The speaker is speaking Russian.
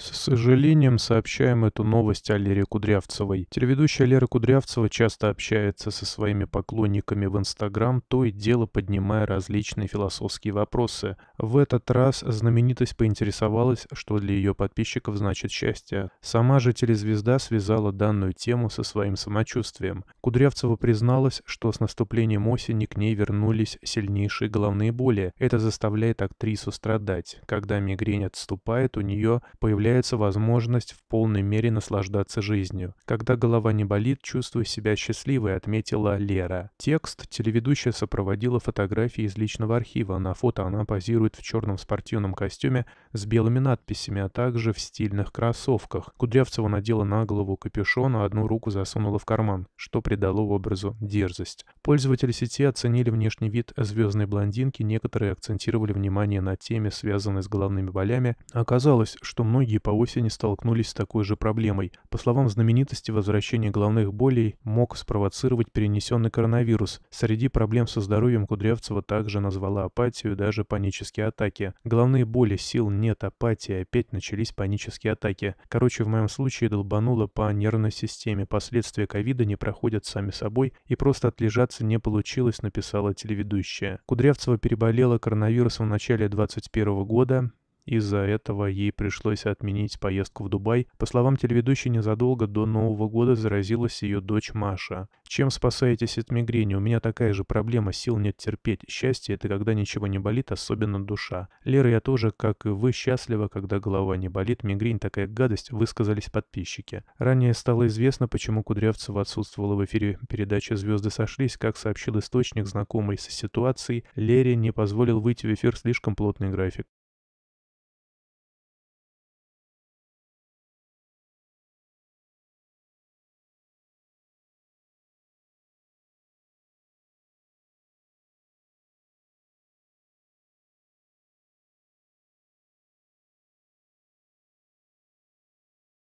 С сожалением сообщаем эту новость о Лере Кудрявцевой. Телеведущая Лера Кудрявцева часто общается со своими поклонниками в Инстаграм, то и дело поднимая различные философские вопросы. В этот раз знаменитость поинтересовалась, что для ее подписчиков значит счастье. Сама же телезвезда связала данную тему со своим самочувствием. Кудрявцева призналась, что с наступлением осени к ней вернулись сильнейшие головные боли. Это заставляет актрису страдать. Когда мигрень отступает, у нее появляется появляется возможность в полной мере наслаждаться жизнью. «Когда голова не болит, чувствуй себя счастливой», — отметила Лера. Текст телеведущая сопроводила фотографии из личного архива. На фото она позирует в черном спортивном костюме с белыми надписями, а также в стильных кроссовках. Кудрявцева надела на голову капюшон, а одну руку засунула в карман, что придало образу дерзость. Пользователи сети оценили внешний вид звездной блондинки, некоторые акцентировали внимание на теме, связанной с головными болями. Оказалось, что многие многие по осени столкнулись с такой же проблемой. По словам знаменитости, возвращение головных болей мог спровоцировать перенесенный коронавирус. Среди проблем со здоровьем Кудрявцева также назвала апатию и даже панические атаки. Головные боли, сил нет, апатия, опять начались панические атаки. Короче, в моем случае долбануло по нервной системе. Последствия ковида не проходят сами собой и просто отлежаться не получилось, написала телеведущая. Кудрявцева переболела коронавирусом в начале 2021 года, из-за этого ей пришлось отменить поездку в Дубай. По словам телеведущей, незадолго до Нового года заразилась ее дочь Маша. «Чем спасаетесь от мигрени? У меня такая же проблема, сил нет терпеть. Счастье — это когда ничего не болит, особенно душа. Лера, я тоже, как и вы, счастлива, когда голова не болит. Мигрень — такая гадость», — высказались подписчики. Ранее стало известно, почему Кудрявцева отсутствовала в эфире передачи «Звезды сошлись». Как сообщил источник, знакомый с ситуацией, Лере не позволил выйти в эфир слишком плотный график.